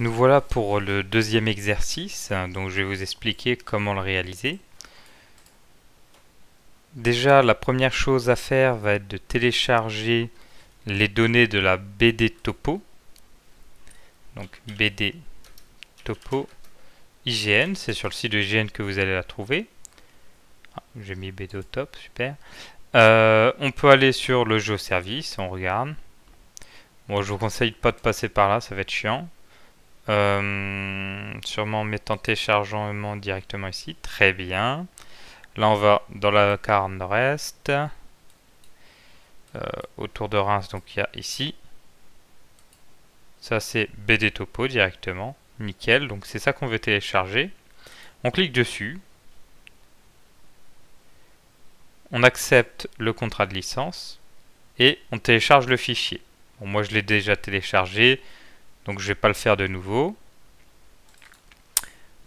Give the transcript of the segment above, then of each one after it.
Nous voilà pour le deuxième exercice, donc je vais vous expliquer comment le réaliser. Déjà, la première chose à faire va être de télécharger les données de la BD Topo. Donc BD Topo IGN, c'est sur le site de IGN que vous allez la trouver. Ah, j'ai mis BD au top, super. Euh, on peut aller sur le jeu service, on regarde. Moi, je vous conseille pas de passer par là, ça va être chiant. Euh, sûrement en mettant téléchargement directement ici. Très bien. Là, on va dans la carte nord-est. Euh, autour de Reims, donc il y a ici. Ça, c'est BD Topo directement. Nickel. Donc, c'est ça qu'on veut télécharger. On clique dessus. On accepte le contrat de licence. Et on télécharge le fichier. moi, je l'ai déjà téléchargé. Donc je ne vais pas le faire de nouveau.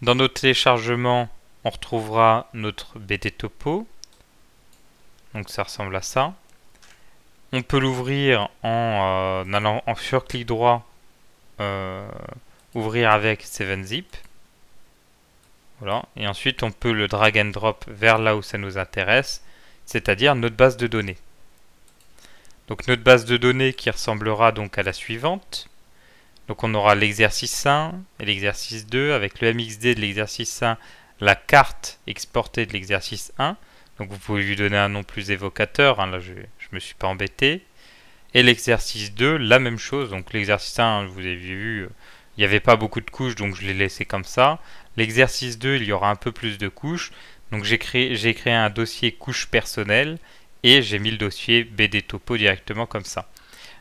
Dans notre téléchargement, on retrouvera notre BD topo. Donc ça ressemble à ça. On peut l'ouvrir en, euh, allant en sur clic droit, euh, ouvrir avec 7-zip. Voilà. Et ensuite, on peut le drag and drop vers là où ça nous intéresse, c'est-à-dire notre base de données. Donc notre base de données qui ressemblera donc à la suivante. Donc on aura l'exercice 1 et l'exercice 2 avec le MXD de l'exercice 1, la carte exportée de l'exercice 1. Donc vous pouvez lui donner un nom plus évocateur, hein, là je ne me suis pas embêté. Et l'exercice 2, la même chose. Donc l'exercice 1, vous avez vu, il n'y avait pas beaucoup de couches, donc je l'ai laissé comme ça. L'exercice 2, il y aura un peu plus de couches. Donc j'ai créé, créé un dossier couche personnelle et j'ai mis le dossier BD Topo directement comme ça.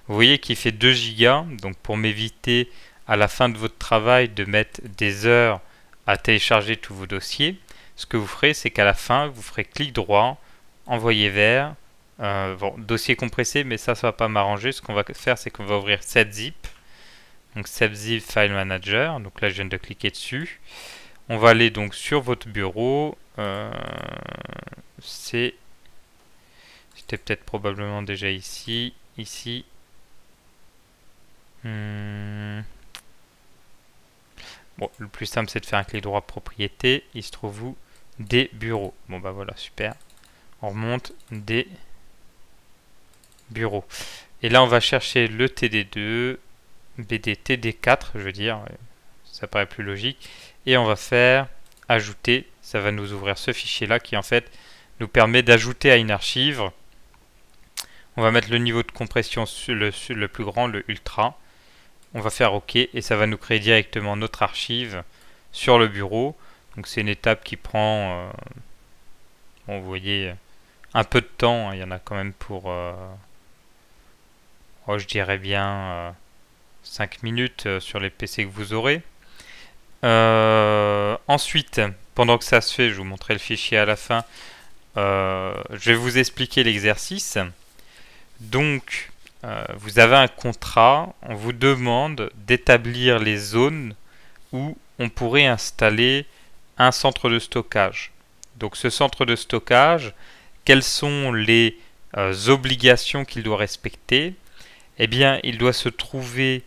Vous voyez qu'il fait 2 gigas, donc pour m'éviter à la fin de votre travail de mettre des heures à télécharger tous vos dossiers, ce que vous ferez, c'est qu'à la fin, vous ferez clic droit, envoyer vers, euh, bon, dossier compressé, mais ça, ça va pas m'arranger. Ce qu'on va faire, c'est qu'on va ouvrir cette zip. Donc 7 zip file manager. Donc là, je viens de cliquer dessus. On va aller donc sur votre bureau. Euh, c'est, C'était peut-être probablement déjà ici, ici Hmm. Bon, le plus simple, c'est de faire un clic droit propriété. Il se trouve où Des bureaux. Bon, bah voilà, super. On remonte des bureaux. Et là, on va chercher le TD2, bdtd 4 je veux dire. Ça paraît plus logique. Et on va faire ajouter. Ça va nous ouvrir ce fichier-là qui, en fait, nous permet d'ajouter à une archive. On va mettre le niveau de compression le plus grand, le ultra on va faire OK et ça va nous créer directement notre archive sur le bureau. Donc c'est une étape qui prend, euh, vous voyez, un peu de temps. Hein. Il y en a quand même pour, euh, oh, je dirais bien, euh, cinq 5 minutes sur les PC que vous aurez. ensuite, pendant que ça se fait, je vous montrerai le fichier à la fin, je vais vous expliquer l'exercice. Donc, euh, vous avez un contrat, on vous demande d'établir les zones où on pourrait installer un centre de stockage. Donc ce centre de stockage, quelles sont les euh, obligations qu'il doit respecter Eh bien, il doit se trouver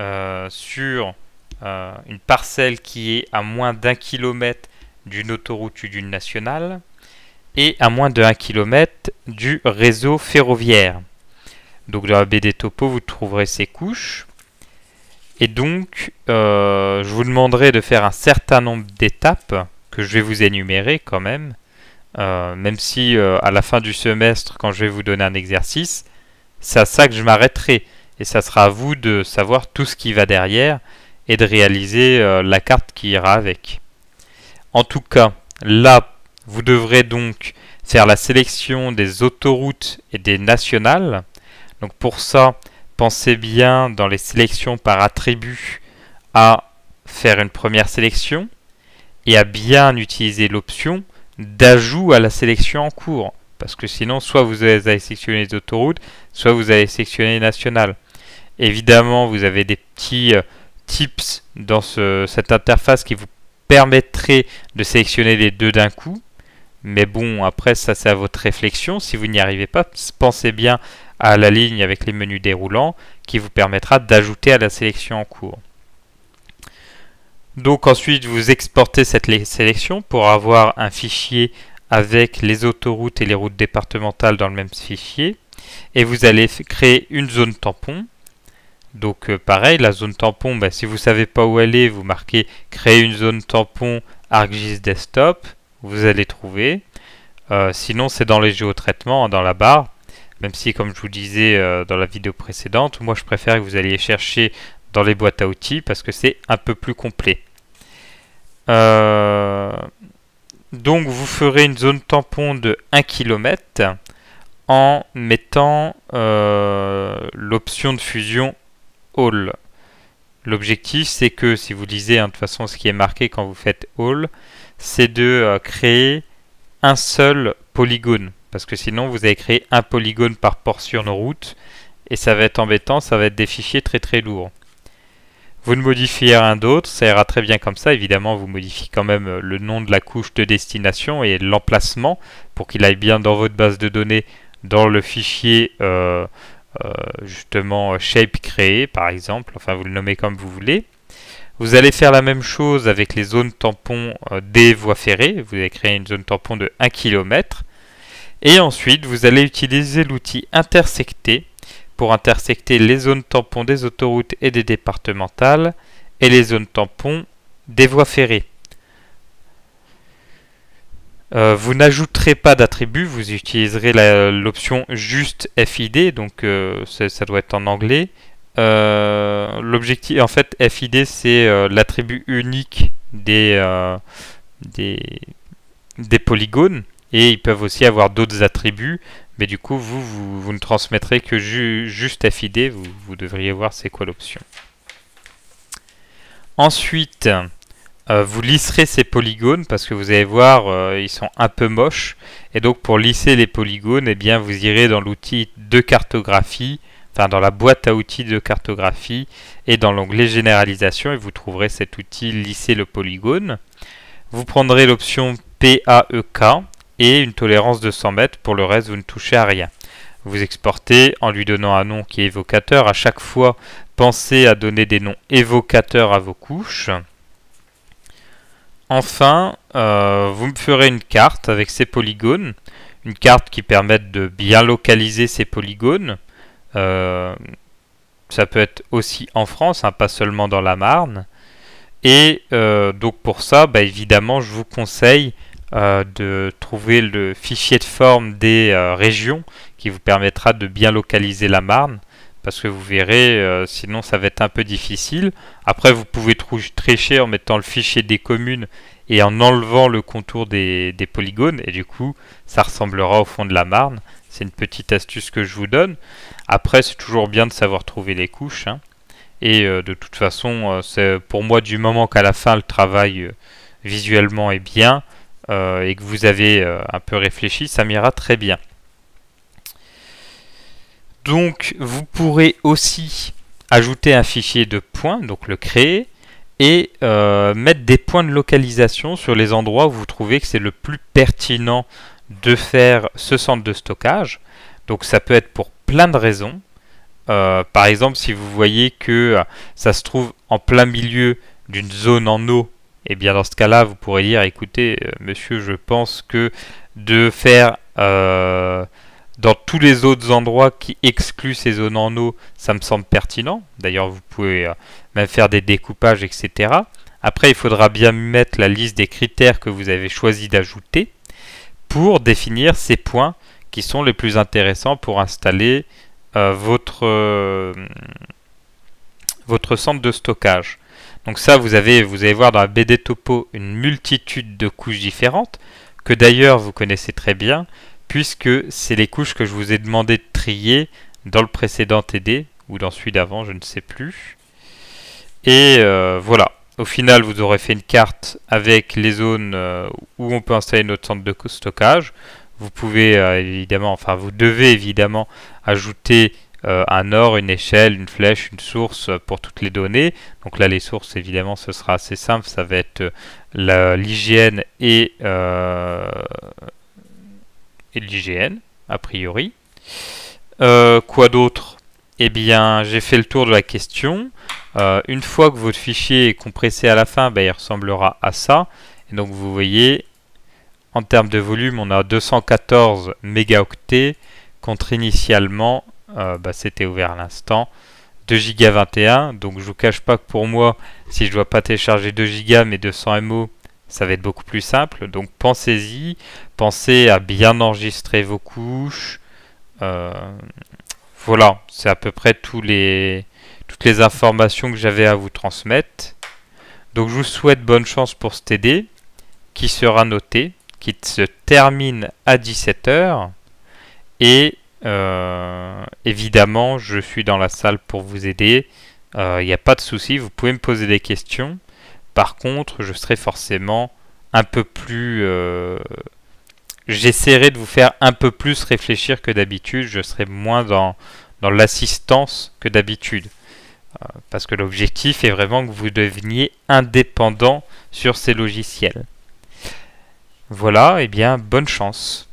euh, sur une parcelle qui est à moins d'un kilomètre d'une autoroute ou d'une nationale et à moins de 1 km du réseau ferroviaire. Donc dans la BD Topo, vous trouverez ces couches. Et donc, euh, je vous demanderai de faire un certain nombre d'étapes que je vais vous énumérer quand même. Euh, même si euh, à la fin du semestre, quand je vais vous donner un exercice, c'est à ça que je m'arrêterai. Et ça sera à vous de savoir tout ce qui va derrière et de réaliser la carte qui ira avec. En tout cas, là, vous devrez donc faire la sélection des autoroutes et des nationales donc pour ça, pensez bien dans les sélections par attribut à faire une première sélection et à bien utiliser l'option d'ajout à la sélection en cours. Parce que sinon, soit vous allez sélectionner les autoroutes, soit vous allez sélectionner les nationales. Évidemment, vous avez des petits euh, tips dans cette interface qui vous permettraient de sélectionner les deux d'un coup. Mais bon, après, ça c'est à votre réflexion. Si vous n'y arrivez pas, pensez bien à la ligne avec les menus déroulants qui vous permettra d'ajouter à la sélection en cours. Donc ensuite, vous exportez cette sélection pour avoir un fichier avec les autoroutes et les routes départementales dans le même fichier. Et vous allez créer une zone tampon. Donc euh, pareil, la zone tampon, bah, si vous ne savez pas où aller, vous marquez « Créer une zone tampon ArcGIS Desktop ». Vous allez trouver. Euh, sinon, c'est dans les géotraitements, hein, dans la barre. Même si, comme je vous disais euh, dans la vidéo précédente, moi je préfère que vous alliez chercher dans les boîtes à outils parce que c'est un peu plus complet. Euh, donc vous ferez une zone tampon de 1 km en mettant euh, l'option de fusion All. L'objectif c'est que si vous lisez hein, de toute façon ce qui est marqué quand vous faites All, c'est de créer un seul polygone. Parce que sinon, vous allez créer un polygone par portion sur nos routes. Et ça va être embêtant, ça va être des fichiers très très lourds. Vous ne modifiez rien d'autre, ça ira très bien comme ça. Évidemment, vous modifiez quand même euh, le nom de la couche de destination et l'emplacement pour qu'il aille bien dans votre base de données, dans le fichier euh, euh, justement shape créé par exemple. Enfin, vous le nommez comme vous voulez. Vous allez faire la même chose avec les zones tampons des voies ferrées. Vous allez créer une zone tampon de 1 km. Et ensuite, vous allez utiliser l'outil intersecter pour intersecter les zones tampons des autoroutes et des départementales et les zones tampons des voies ferrées. Euh, vous n'ajouterez pas d'attribut, vous utiliserez l'option juste FID, donc euh, ça doit être en anglais. Euh, l'objectif, en fait, FID, c'est l'attribut unique des, des polygones et ils peuvent aussi avoir d'autres attributs, mais du coup, vous, vous, ne transmettrez que juste FID, vous, vous devriez voir c'est quoi l'option. Ensuite, euh, vous lisserez ces polygones parce que vous allez voir, euh, ils sont un peu moches. Et donc, pour lisser les polygones, eh bien, vous irez dans l'outil de cartographie, enfin dans la boîte à outils de cartographie et dans l'onglet généralisation et vous trouverez cet outil lisser le polygone. Vous prendrez l'option PAEK et une tolérance de 100 mètres, pour le reste vous ne touchez à rien. Vous exportez en lui donnant un nom qui est évocateur. À chaque fois, pensez à donner des noms évocateurs à vos couches. Enfin, euh, vous me ferez une carte avec ces polygones, une carte qui permette de bien localiser ces polygones. Euh, ça peut être aussi en France, hein, pas seulement dans la Marne. Et euh, donc pour ça, bah, évidemment, je vous conseille euh, de trouver le fichier de forme des euh, régions qui vous permettra de bien localiser la Marne parce que vous verrez, euh, sinon ça va être un peu difficile. Après, vous pouvez tricher en mettant le fichier des communes et en enlevant le contour des, polygones, et du coup, ça ressemblera au fond de la Marne. C'est une petite astuce que je vous donne. Après, c'est toujours bien de savoir trouver les couches. Hein. Et de toute façon, c'est pour moi, du moment qu'à la fin, le travail visuellement est bien, euh, et que vous avez euh, un peu réfléchi, ça m'ira très bien. Donc vous pourrez aussi ajouter un fichier de points, donc le créer, et euh, mettre des points de localisation sur les endroits où vous trouvez que c'est le plus pertinent de faire ce centre de stockage. Donc ça peut être pour plein de raisons. par exemple, si vous voyez que ça se trouve en plein milieu d'une zone en eau eh bien dans ce cas-là, vous pourrez dire, écoutez, euh, monsieur, je pense que de faire euh, dans tous les autres endroits qui excluent ces zones en eau, ça me semble pertinent. D'ailleurs, vous pouvez euh, même faire des découpages, etc. Après, il faudra bien mettre la liste des critères que vous avez choisi d'ajouter pour définir ces points qui sont les plus intéressants pour installer votre, votre centre de stockage. Donc ça, vous avez, vous allez voir dans la BD Topo une multitude de couches différentes, que d'ailleurs vous connaissez très bien, puisque c'est les couches que je vous ai demandé de trier dans le précédent TD, ou dans celui d'avant, je ne sais plus. Et euh, voilà. Au final, vous aurez fait une carte avec les zones euh, où on peut installer notre centre de stockage. Vous pouvez euh, évidemment, enfin vous devez évidemment ajouter euh, un or, une échelle, une flèche, une source pour toutes les données. Donc là, les sources, évidemment, ce sera assez simple. Ça va être euh, l'hygiène euh, et, l'hygiène, a priori. quoi d'autre Eh bien, j'ai fait le tour de la question. une fois que votre fichier est compressé à la fin, ben, il ressemblera à ça. donc, vous voyez, en termes de volume, on a 214 mégaoctets contre initialement euh, bah, c'était ouvert à l'instant. 2 Go 21, donc je vous cache pas que pour moi, si je dois pas télécharger 2 Go mais 200 MO, ça va être beaucoup plus simple. Donc pensez-y, pensez à bien enregistrer vos couches. Euh, voilà, c'est à peu près tous les, toutes les informations que j'avais à vous transmettre. Donc je vous souhaite bonne chance pour ce TD qui sera noté, qui se termine à 17h. Et euh, évidemment, je suis dans la salle pour vous aider. Il euh, n'y a pas de souci, vous pouvez me poser des questions. Par contre, je serai forcément un peu plus... Euh, j'essaierai de vous faire un peu plus réfléchir que d'habitude. Je serai moins dans, l'assistance que d'habitude. parce que l'objectif est vraiment que vous deveniez indépendant sur ces logiciels. Voilà, et eh bien, bonne chance.